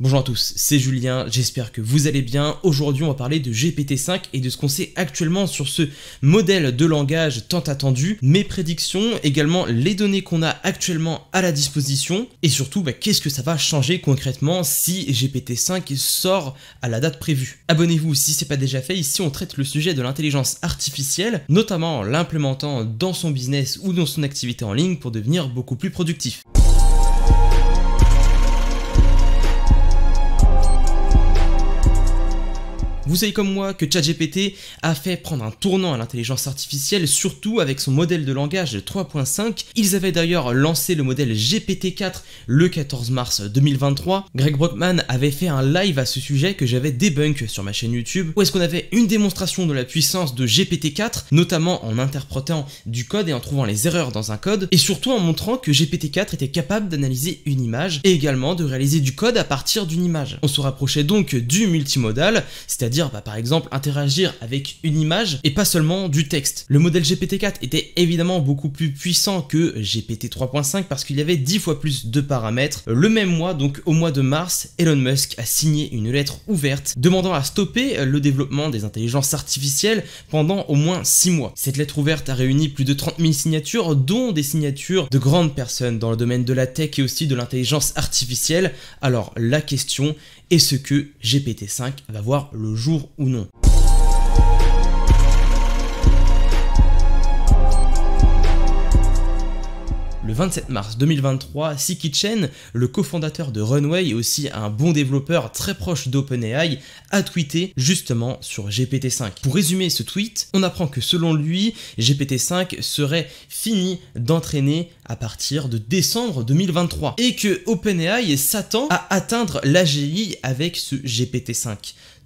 Bonjour à tous, c'est Julien, j'espère que vous allez bien. Aujourd'hui on va parler de GPT-5 et de ce qu'on sait actuellement sur ce modèle de langage tant attendu, mes prédictions, également les données qu'on a actuellement à la disposition, et surtout bah, qu'est-ce que ça va changer concrètement si GPT-5 sort à la date prévue. Abonnez-vous si c'est pas déjà fait, ici on traite le sujet de l'intelligence artificielle, notamment l'implémentant dans son business ou dans son activité en ligne pour devenir beaucoup plus productif. Vous savez comme moi que ChatGPT a fait prendre un tournant à l'intelligence artificielle, surtout avec son modèle de langage 3.5. Ils avaient d'ailleurs lancé le modèle GPT-4 le 14 mars 2023. Greg Brockman avait fait un live à ce sujet que j'avais debunk sur ma chaîne YouTube, où est-ce qu'on avait une démonstration de la puissance de GPT-4, notamment en interprétant du code et en trouvant les erreurs dans un code, et surtout en montrant que GPT-4 était capable d'analyser une image et également de réaliser du code à partir d'une image. On se rapprochait donc du multimodal, c'est-à-dire bah, par exemple interagir avec une image et pas seulement du texte. Le modèle GPT-4 était évidemment beaucoup plus puissant que GPT 3.5 parce qu'il y avait 10 fois plus de paramètres. Euh, le même mois, donc au mois de mars, Elon Musk a signé une lettre ouverte demandant à stopper euh, le développement des intelligences artificielles pendant au moins six mois. Cette lettre ouverte a réuni plus de 30 000 signatures, dont des signatures de grandes personnes dans le domaine de la tech et aussi de l'intelligence artificielle. Alors la question est ce que GPT-5 va voir le jour jour ou non. le 27 mars 2023, Siki le cofondateur de Runway et aussi un bon développeur très proche d'OpenAI, a tweeté justement sur GPT-5. Pour résumer ce tweet, on apprend que selon lui, GPT-5 serait fini d'entraîner à partir de décembre 2023 et que OpenAI s'attend à atteindre l'AGI avec ce GPT-5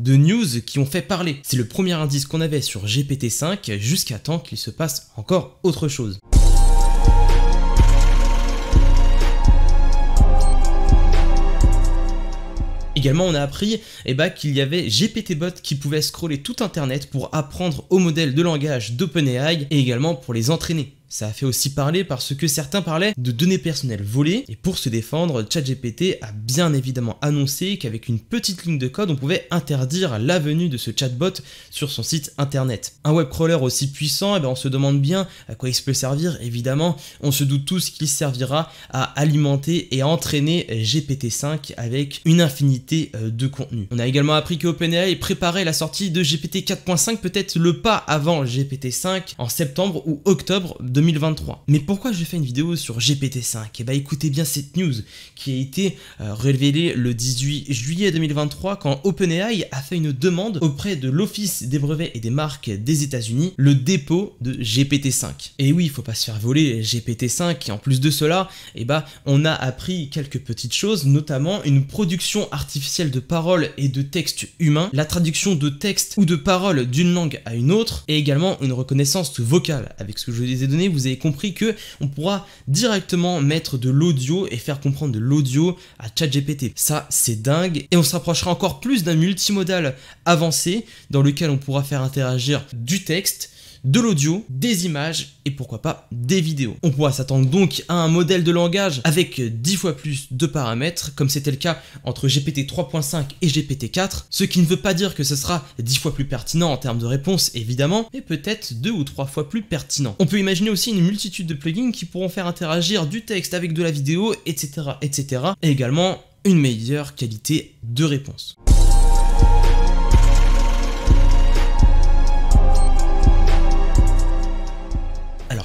de news qui ont fait parler. C'est le premier indice qu'on avait sur GPT-5 jusqu'à temps qu'il se passe encore autre chose. Également, on a appris eh ben, qu'il y avait GPT-Bot qui pouvait scroller tout Internet pour apprendre au modèles de langage d'OpenAI et également pour les entraîner. Ça a fait aussi parler parce que certains parlaient de données personnelles volées, et pour se défendre, ChatGPT a bien évidemment annoncé qu'avec une petite ligne de code, on pouvait interdire la venue de ce chatbot sur son site internet. Un webcrawler aussi puissant, eh ben, on se demande bien à quoi il se peut servir, évidemment, on se doute tous qu'il servira à alimenter et entraîner GPT-5 avec une infinité euh, de contenus. On a également appris qu'OpenAI préparait la sortie de GPT 4.5, peut-être le pas avant GPT-5, en septembre ou octobre de. 2023. Mais pourquoi j'ai fait une vidéo sur GPT-5 Eh bah écoutez bien cette news qui a été euh, révélée le 18 juillet 2023 quand OpenAI a fait une demande auprès de l'Office des brevets et des marques des États-Unis le dépôt de GPT-5. Et oui, il faut pas se faire voler GPT-5 et en plus de cela, eh ben, on a appris quelques petites choses, notamment une production artificielle de paroles et de textes humains, la traduction de textes ou de paroles d'une langue à une autre et également une reconnaissance vocale avec ce que je vous ai donné vous avez compris que on pourra directement mettre de l'audio et faire comprendre de l'audio à ChatGPT. Ça, c'est dingue. Et on se rapprochera encore plus d'un multimodal avancé dans lequel on pourra faire interagir du texte de l'audio, des images et pourquoi pas des vidéos. On pourra s'attendre donc à un modèle de langage avec 10 fois plus de paramètres, comme c'était le cas entre GPT 3.5 et GPT 4, ce qui ne veut pas dire que ce sera 10 fois plus pertinent en termes de réponse évidemment, mais peut-être 2 ou 3 fois plus pertinent. On peut imaginer aussi une multitude de plugins qui pourront faire interagir du texte avec de la vidéo, etc. etc. et également une meilleure qualité de réponse.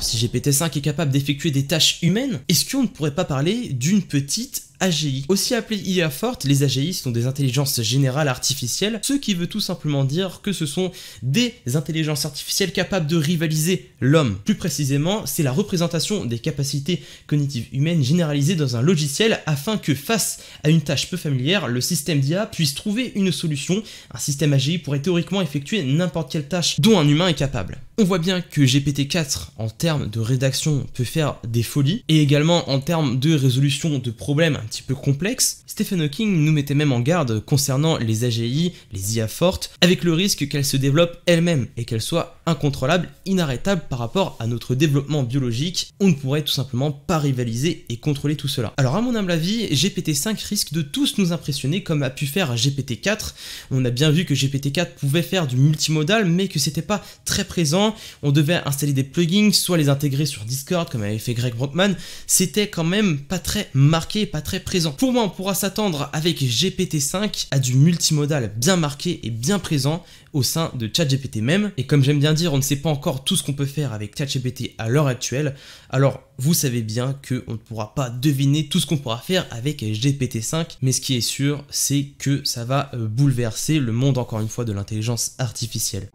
si GPT-5 est capable d'effectuer des tâches humaines, est-ce qu'on ne pourrait pas parler d'une petite AGI. Aussi appelée IA forte, les AGI sont des intelligences générales artificielles, ce qui veut tout simplement dire que ce sont des intelligences artificielles capables de rivaliser l'homme. Plus précisément, c'est la représentation des capacités cognitives humaines généralisées dans un logiciel afin que face à une tâche peu familière, le système d'IA puisse trouver une solution. Un système AGI pourrait théoriquement effectuer n'importe quelle tâche dont un humain est capable. On voit bien que GPT-4 en termes de rédaction peut faire des folies et également en termes de résolution de problèmes un petit peu complexes. Stephen Hawking nous mettait même en garde concernant les AGI, les IA fortes, avec le risque qu'elles se développent elles-mêmes et qu'elles soient incontrôlables, inarrêtables par rapport à notre développement biologique. On ne pourrait tout simplement pas rivaliser et contrôler tout cela. Alors à mon humble avis, GPT-5 risque de tous nous impressionner comme a pu faire GPT-4. On a bien vu que GPT-4 pouvait faire du multimodal mais que c'était pas très présent on devait installer des plugins, soit les intégrer sur Discord comme avait fait Greg Brockman, c'était quand même pas très marqué, pas très présent. Pour moi, on pourra s'attendre avec GPT-5 à du multimodal bien marqué et bien présent au sein de ChatGPT même. Et comme j'aime bien dire, on ne sait pas encore tout ce qu'on peut faire avec ChatGPT à l'heure actuelle. Alors, vous savez bien qu'on ne pourra pas deviner tout ce qu'on pourra faire avec GPT-5, mais ce qui est sûr, c'est que ça va euh, bouleverser le monde encore une fois de l'intelligence artificielle.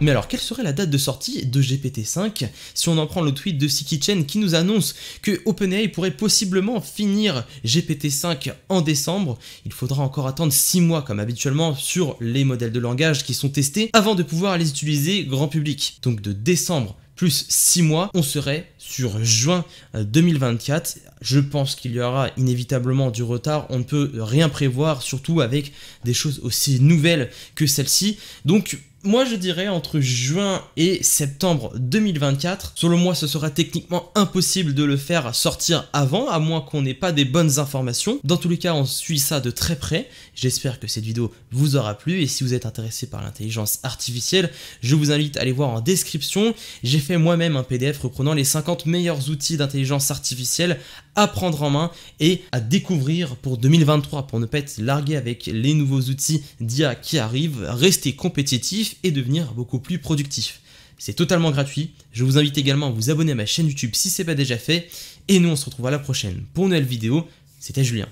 Mais alors, quelle serait la date de sortie de GPT-5 si on en prend le tweet de Siki qui nous annonce que OpenAI pourrait possiblement finir GPT-5 en décembre Il faudra encore attendre 6 mois comme habituellement sur les modèles de langage qui sont testés avant de pouvoir les utiliser grand public. Donc de décembre plus 6 mois, on serait sur juin 2024. Euh, Je pense qu'il y aura inévitablement du retard, on ne peut rien prévoir, surtout avec des choses aussi nouvelles que celle-ci. Donc moi je dirais entre juin et septembre 2024. le mois, ce sera techniquement impossible de le faire sortir avant, à moins qu'on n'ait pas des bonnes informations. Dans tous les cas on suit ça de très près. J'espère que cette vidéo vous aura plu et si vous êtes intéressé par l'intelligence artificielle, je vous invite à aller voir en description. J'ai fait moi-même un PDF reprenant les 50 meilleurs outils d'intelligence artificielle à prendre en main et à découvrir pour 2023 pour ne pas être largué avec les nouveaux outils d'IA qui arrivent, rester compétitif et devenir beaucoup plus productif. C'est totalement gratuit. Je vous invite également à vous abonner à ma chaîne YouTube si ce n'est pas déjà fait. Et nous, on se retrouve à la prochaine pour une nouvelle vidéo. C'était Julien.